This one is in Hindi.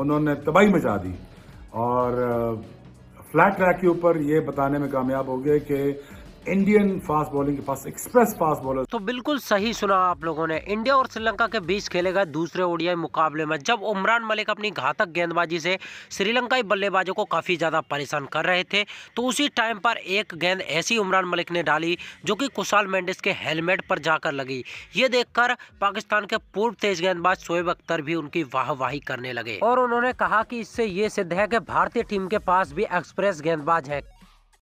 उन्होंने तबाही मचा दी और फ्लैट ट्रैक के ऊपर ये बताने में कामयाब हो गए कि इंडियन फास्ट बॉलिंग के पास एक्सप्रेस फास्ट बॉलर तो बिल्कुल सही सुना आप लोगों ने इंडिया और श्रीलंका के बीच खेले गए दूसरे ओडियाई मुकाबले में जब उमरान मलिक अपनी घातक गेंदबाजी से श्रीलंकाई बल्लेबाजों को काफ़ी ज़्यादा परेशान कर रहे थे तो उसी टाइम पर एक गेंद ऐसी उमरान मलिक ने डाली जो कि कुशाल मेंडिस के हेलमेट पर जाकर लगी ये देखकर पाकिस्तान के पूर्व तेज गेंदबाज शोएब अख्तर भी उनकी वाहवाही करने लगे और उन्होंने कहा कि इससे ये सिद्ध है कि भारतीय टीम के पास भी एक्सप्रेस गेंदबाज है